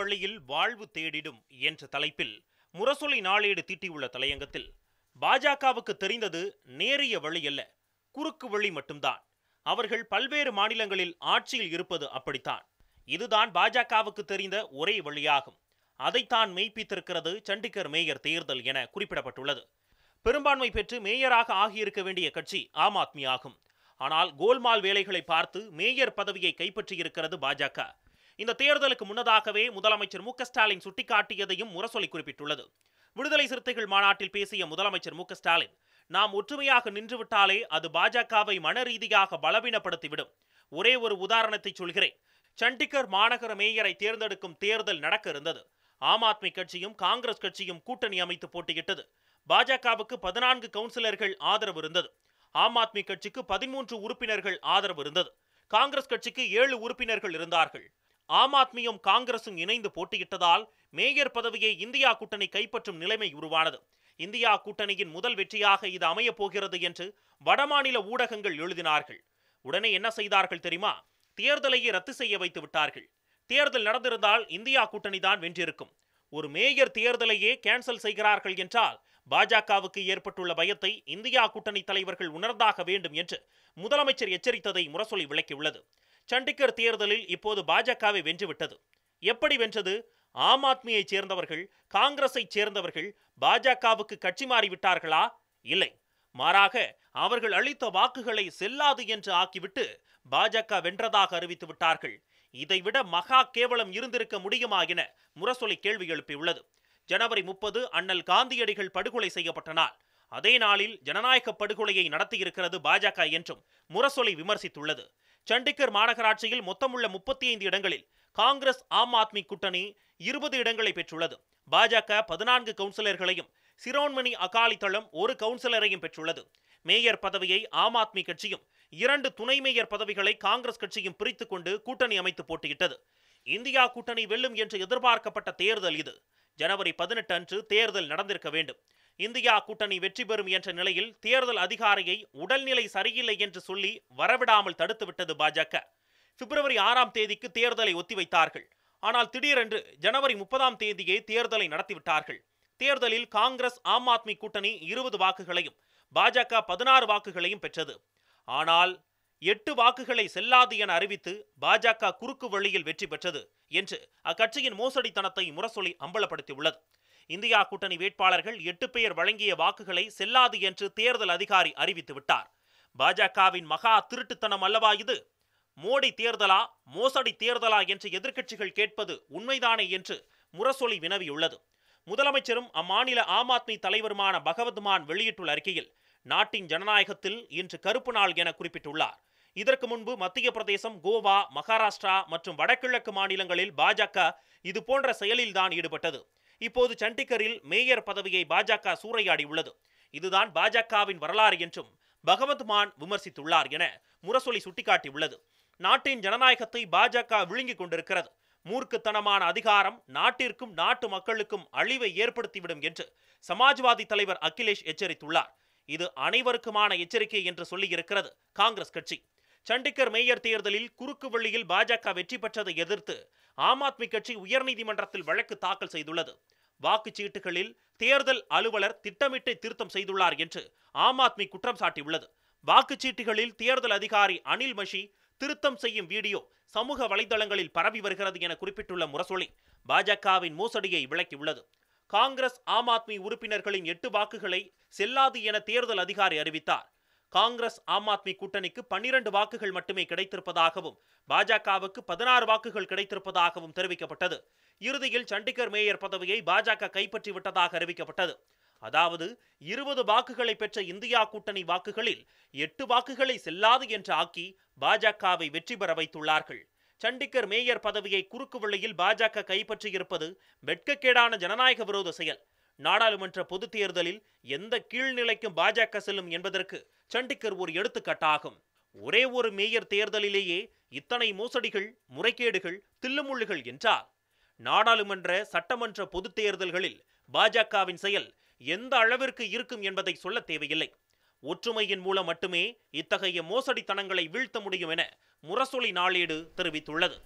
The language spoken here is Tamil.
வழியில் வாழ்வு தேடிடும் என்ற தலைப்பில் முரசொலி நாளேடு தீட்டியுள்ள தலையங்கத்தில் பாஜகவுக்கு தெரிந்தது நேரிய வழி அல்ல குறுக்கு வழி மட்டும்தான் அவர்கள் பல்வேறு மாநிலங்களில் ஆட்சியில் இருப்பது அப்படித்தான் இதுதான் பாஜகவுக்கு தெரிந்த ஒரே வழியாகும் அதைத்தான் மெய்ப்பித்திருக்கிறது சண்டிகர் மேயர் தேர்தல் என குறிப்பிடப்பட்டுள்ளது பெரும்பான்மை பெற்று மேயராக ஆகியிருக்க வேண்டிய கட்சி ஆம் ஆத்மி ஆகும் ஆனால் கோல்மால் வேலைகளை பார்த்து மேயர் பதவியை கைப்பற்றியிருக்கிறது பாஜக இந்த தேர்தலுக்கு முன்னதாகவே முதலமைச்சர் மு ஸ்டாலின் சுட்டிக்காட்டியதையும் முரசொலி குறிப்பிட்டுள்ளது விடுதலை சிறுத்தைகள் மாநாட்டில் பேசிய முதலமைச்சர் மு ஸ்டாலின் நாம் ஒற்றுமையாக நின்றுவிட்டாலே அது பாஜகவை மன ரீதியாக பலவீனப்படுத்திவிடும் ஒரே ஒரு உதாரணத்தை சொல்கிறேன் சண்டிகர் மாநகர மேயரை தேர்ந்தெடுக்கும் தேர்தல் நடக்க இருந்தது ஆம் ஆத்மி கட்சியும் காங்கிரஸ் கட்சியும் கூட்டணி அமைத்து போட்டியிட்டது பாஜகவுக்கு பதினான்கு கவுன்சிலர்கள் ஆதரவு இருந்தது ஆம் ஆத்மி கட்சிக்கு பதிமூன்று உறுப்பினர்கள் ஆதரவு இருந்தது காங்கிரஸ் கட்சிக்கு ஏழு உறுப்பினர்கள் இருந்தார்கள் ஆம் ஆத்மியும் காங்கிரசும் இணைந்து போட்டியிட்டதால் மேயர் பதவியை இந்தியா கூட்டணி கைப்பற்றும் நிலைமை உருவானது இந்தியா கூட்டணியின் முதல் வெற்றியாக இது அமையப் போகிறது என்று வடமாநில ஊடகங்கள் எழுதினார்கள் உடனே என்ன செய்தார்கள் தெரியுமா தேர்தலையே ரத்து செய்ய வைத்து விட்டார்கள் தேர்தல் நடந்திருந்தால் இந்தியா கூட்டணி தான் வென்றிருக்கும் ஒரு மேயர் தேர்தலையே கேன்சல் செய்கிறார்கள் என்றால் பாஜகவுக்கு ஏற்பட்டுள்ள பயத்தை இந்தியா கூட்டணி தலைவர்கள் உணர்ந்தாக வேண்டும் என்று முதலமைச்சர் எச்சரித்ததை முரசொலி விளக்கியுள்ளது சண்டிகர் தேர்தலில் இப்போது பாஜகவை வென்றுவிட்டது எப்படி வென்றது ஆம் ஆத்மியைச் சேர்ந்தவர்கள் காங்கிரஸைச் சேர்ந்தவர்கள் பாஜகவுக்கு கட்சி மாறிவிட்டார்களா இல்லை மாறாக அவர்கள் அளித்த வாக்குகளை செல்லாது என்று ஆக்கிவிட்டு பாஜக வென்றதாக அறிவித்து விட்டார்கள் இதைவிட மகா கேவலம் இருந்திருக்க முடியுமா என முரசொலி கேள்வி எழுப்பியுள்ளது ஜனவரி முப்பது அண்ணல் காந்தியடிகள் படுகொலை செய்யப்பட்ட அதே நாளில் ஜனநாயக படுகொலையை நடத்தியிருக்கிறது பாஜக என்றும் முரசொலி விமர்சித்துள்ளது சண்டிகர் மாநகராட்சியில் மொத்தமுள்ள முப்பத்தி ஐந்து இடங்களில் காங்கிரஸ் ஆம் ஆத்மி கூட்டணி இருபது இடங்களை பெற்றுள்ளது பாஜக பதினான்கு கவுன்சிலர்களையும் சிரோன்மணி அகாலி தளம் ஒரு கவுன்சிலரையும் பெற்றுள்ளது மேயர் பதவியை ஆம் ஆத்மி கட்சியும் இரண்டு துணை மேயர் பதவிகளை காங்கிரஸ் கட்சியும் பிரித்துக் கொண்டு கூட்டணி அமைத்து போட்டியிட்டது இந்தியா கூட்டணி வெல்லும் என்று எதிர்பார்க்கப்பட்ட தேர்தல் இது ஜனவரி பதினெட்டு அன்று தேர்தல் நடந்திருக்க வேண்டும் இந்தியா கூட்டணி வெற்றி பெறும் என்ற நிலையில் தேர்தல் அதிகாரியை உடல்நிலை சரியில்லை என்று சொல்லி வரவிடாமல் தடுத்துவிட்டது பாஜக பிப்ரவரி ஆறாம் தேதிக்கு தேர்தலை ஒத்திவைத்தார்கள் ஆனால் திடீரென்று ஜனவரி முப்பதாம் தேதியே தேர்தலை நடத்திவிட்டார்கள் தேர்தலில் காங்கிரஸ் ஆம் ஆத்மி கூட்டணி இருபது வாக்குகளையும் பாஜக பதினாறு வாக்குகளையும் பெற்றது ஆனால் எட்டு வாக்குகளை செல்லாது என அறிவித்து பாஜக குறுக்கு வழியில் வெற்றி பெற்றது என்று அக்கட்சியின் மோசடித்தனத்தை முரசொலி அம்பலப்படுத்தியுள்ளது இந்தியா கூட்டணி வேட்பாளர்கள் எட்டு பேர் வழங்கிய வாக்குகளை செல்லாது என்று தேர்தல் அதிகாரி அறிவித்துவிட்டார் பாஜகவின் மகா திருட்டுத்தனம் அல்லவா இது மோடி தேர்தலா மோசடி தேர்தலா என்று எதிர்க்கட்சிகள் கேட்பது உண்மைதானே என்று முரசொலி வினவியுள்ளது முதலமைச்சரும் அம்மாநில ஆம் ஆத்மி தலைவருமான பகவத் மான் வெளியிட்டுள்ள அறிக்கையில் நாட்டின் ஜனநாயகத்தில் இன்று கருப்பு நாள் என குறிப்பிட்டுள்ளார் இதற்கு முன்பு மத்திய பிரதேசம் கோவா மகாராஷ்டிரா மற்றும் வடகிழக்கு மாநிலங்களில் பாஜக இதுபோன்ற செயலில்தான் ஈடுபட்டது இப்போது சண்டிகரில் மேயர் பதவியை பாஜக சூறையாடி உள்ளது இதுதான் பாஜகவின் வரலாறு என்றும் பகவந்த் மான் விமர்சித்துள்ளார் என முரசொலி சுட்டிக்காட்டியுள்ளது நாட்டின் ஜனநாயகத்தை பாஜக விழுங்கிக் கொண்டிருக்கிறது மூர்க்குத்தனமான அதிகாரம் நாட்டிற்கும் நாட்டு மக்களுக்கும் அழிவை ஏற்படுத்திவிடும் என்று சமாஜ்வாதி தலைவர் அகிலேஷ் எச்சரித்துள்ளார் இது அனைவருக்குமான எச்சரிக்கை என்று சொல்லியிருக்கிறது காங்கிரஸ் கட்சி சண்டிகர் மேயர் தேர்தலில் குறுக்கு வழியில் பாஜக வெற்றி பெற்றதை எதிர்த்து ஆம் ஆத்மி கட்சி உயர்நீதிமன்றத்தில் வழக்கு தாக்கல் செய்துள்ளது வாக்குச்சீட்டுகளில் தேர்தல் அலுவலர் திட்டமிட்டு திருத்தம் செய்துள்ளார் என்று ஆம் ஆத்மி குற்றம் சாட்டியுள்ளது வாக்குச்சீட்டுகளில் தேர்தல் அதிகாரி அனில் மஷி திருத்தம் செய்யும் வீடியோ சமூக வலைதளங்களில் பரவி வருகிறது என குறிப்பிட்டுள்ள முரசொலி பாஜகவின் மோசடியை விளக்கியுள்ளது காங்கிரஸ் ஆம் ஆத்மி உறுப்பினர்களின் எட்டு வாக்குகளை செல்லாது என தேர்தல் அதிகாரி அறிவித்தார் காங்கிரஸ் ஆம் ஆத்மி கூட்டணிக்கு பன்னிரண்டு வாக்குகள் மட்டுமே கிடைத்திருப்பதாகவும் பாஜகவுக்கு பதினாறு வாக்குகள் கிடைத்திருப்பதாகவும் தெரிவிக்கப்பட்டது இறுதியில் சண்டிகர் மேயர் பதவியை பாஜக கைப்பற்றி விட்டதாக அறிவிக்கப்பட்டது அதாவது இருபது வாக்குகளை பெற்ற இந்தியா கூட்டணி வாக்குகளில் எட்டு வாக்குகளை செல்லாது என்று ஆக்கி பாஜகவை வெற்றி பெற வைத்துள்ளார்கள் சண்டிகர் மேயர் பதவியை குறுக்கு வழியில் பாஜக கைப்பற்றியிருப்பது வெட்கக்கேடான ஜனநாயக விரோத செயல் நாடாளுமன்ற பொதுத் தேர்தலில் எந்த கீழ்நிலைக்கும் பாஜக செல்லும் என்பதற்கு சண்டிகர் ஒரு எடுத்துக்காட்டாகும் ஒரே ஒரு மேயர் தேர்தலிலேயே இத்தனை மோசடிகள் முறைகேடுகள் தில்லுமுள்ளுகள் என்றார் நாடாளுமன்ற சட்டமன்ற பொதுத் தேர்தல்களில் பாஜகவின் செயல் எந்த அளவிற்கு இருக்கும் என்பதை சொல்ல தேவையில்லை ஒற்றுமையின் மூலம் மட்டுமே இத்தகைய மோசடித்தனங்களை வீழ்த்த முடியும் என முரசொலி நாளேடு தெரிவித்துள்ளது